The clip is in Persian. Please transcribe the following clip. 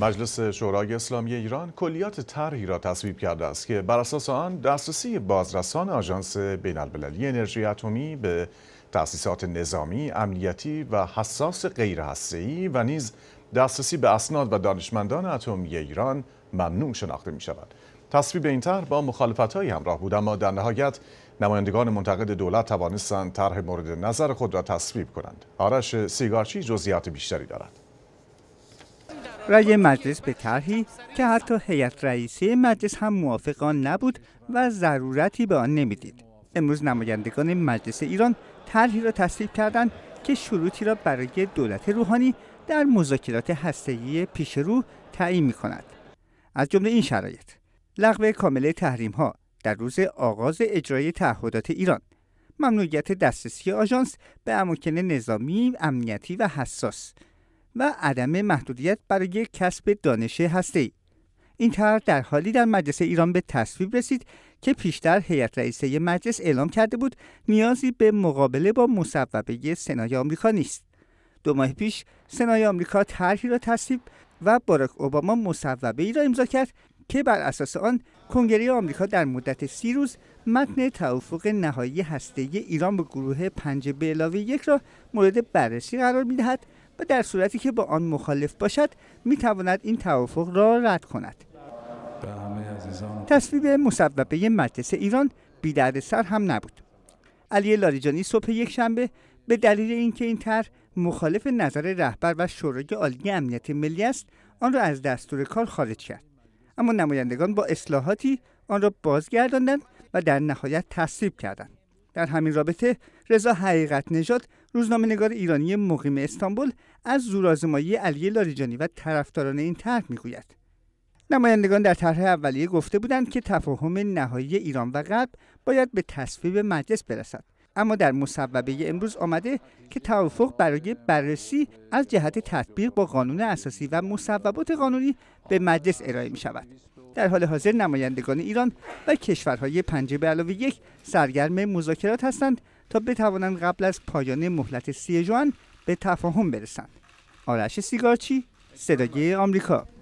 مجلس شورای اسلامی ایران کلیات طرحی را تصویب کرده است که بر اساس آن دسترسی بازرسان آژانس بینالمللی انرژی اتمی به تأسیسات نظامی، امنیتی و حساس ای و نیز دسترسی به اسناد و دانشمندان اتمی ایران ممنوع شناخته می شود. تصویب این طرح با های همراه بود اما در نهایت نمایندگان منتقد دولت توانستند طرح مورد نظر خود را تصویب کنند. آرش سیگارچی جزئیات بیشتری دارد. رأی مجلس به طرحی که حتی هیئت رئیسی مجلس هم موافق نبود و ضرورتی به آن نمیدید امروز نمایندگان مجلس ایران طرحی را تصویب کردند که شروطی را برای دولت روحانی در مذاکرات هسته‌ای پیشرو تعیین کند. از جمله این شرایط لغو کامل تحریم ها در روز آغاز اجرای تعهدات ایران ممنوعیت دسترسی آژانس به اماکن نظامی امنیتی و حساس و عدم محدودیت برای کسب دانش ای این طرح در حالی در مجلس ایران به تصویب رسید که پیشتر هیئت رئیسه مجلس اعلام کرده بود نیازی به مقابله با مصوبه سنای آمریکا نیست. دو ماه پیش سنای آمریکا طرحی را تصویب و باراک اوباما مصوبه ای را امضا کرد که بر اساس آن کنگره آمریکا در مدت سی روز متن توافق نهایی هسته ایران به گروه پنج به علاوه یک را مورد بررسی قرار میدهد و در صورتی که با آن مخالف باشد می تواند این توافق را رد کند تصویب مصوبه مجلس ایران بی سر هم نبود علی لاریجانی صبح یک شنبه به دلیل اینکه این طرح مخالف نظر رهبر و شورای عالی امنیت ملی است آن را از دستور کار خارج کرد اما نمایندگان با اصلاحاتی آن را بازگرداندند و در نهایت تصویب کردند در همین رابطه رضا حقیقت نژاد روزنامه نگار ایرانی مقیم استانبول از زورآزمایی علی لاریجانی و طرفداران این طرح میگوید نمایندگان در طرح اولیه گفته بودند که تفاهم نهایی ایران و غرب باید به تصویب مجلس برسد اما در مصوبه امروز آمده که توافق برای بررسی از جهت تطبیق با قانون اساسی و مصوبات قانونی به مجلس ارائه می شود. در حال حاضر نمایندگان ایران و کشورهای پنجه به علاوه یک سرگرم مذاکرات هستند تا بتوانند قبل از پایان مهلت سی جوان به تفاهم برسند. آرش سیگارچی صدای آمریکا